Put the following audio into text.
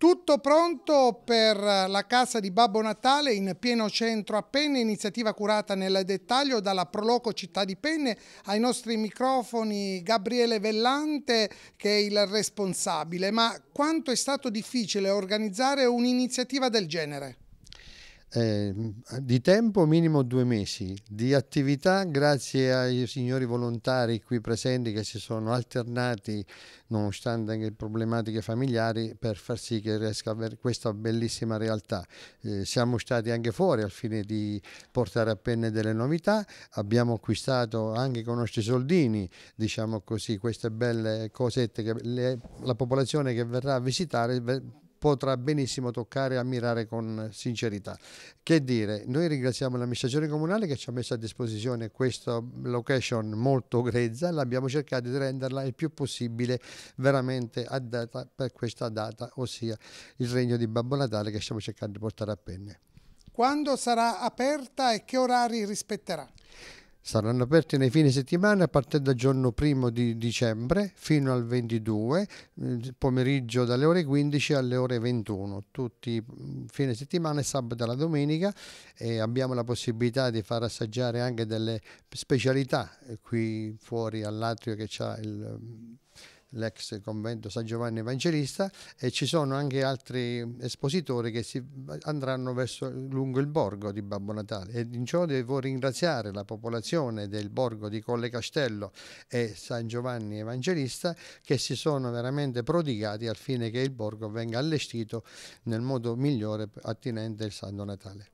Tutto pronto per la casa di Babbo Natale in pieno centro a Penne, iniziativa curata nel dettaglio dalla Proloco Città di Penne. Ai nostri microfoni Gabriele Vellante che è il responsabile. Ma quanto è stato difficile organizzare un'iniziativa del genere? eh, di tempo minimo due mesi, di attività grazie ai signori volontari qui presenti che si sono alternati nonostante anche problematiche familiari per far sì che riesca a avere questa bellissima realtà. Eh, siamo stati anche fuori al fine di portare a penne delle novità, abbiamo acquistato anche con i nostri soldini diciamo così, queste belle cosette che le, la popolazione che verrà a visitare potrà benissimo toccare e ammirare con sincerità. Che dire, noi ringraziamo l'amministrazione comunale che ci ha messo a disposizione questa location molto grezza, l'abbiamo cercato di renderla il più possibile veramente adatta per questa data, ossia il regno di Babbo Natale che stiamo cercando di portare a penne. Quando sarà aperta e che orari rispetterà? Saranno aperti nei fine settimana a partire dal giorno 1 di dicembre fino al 22, eh, pomeriggio dalle ore 15 alle ore 21, tutti mm, fine settimana, sabato alla domenica e abbiamo la possibilità di far assaggiare anche delle specialità eh, qui fuori all'atrio che c'è il mm, l'ex convento San Giovanni Evangelista e ci sono anche altri espositori che andranno verso, lungo il borgo di Babbo Natale e in ciò devo ringraziare la popolazione del borgo di Colle Castello e San Giovanni Evangelista che si sono veramente prodigati al fine che il borgo venga allestito nel modo migliore attinente il Santo Natale.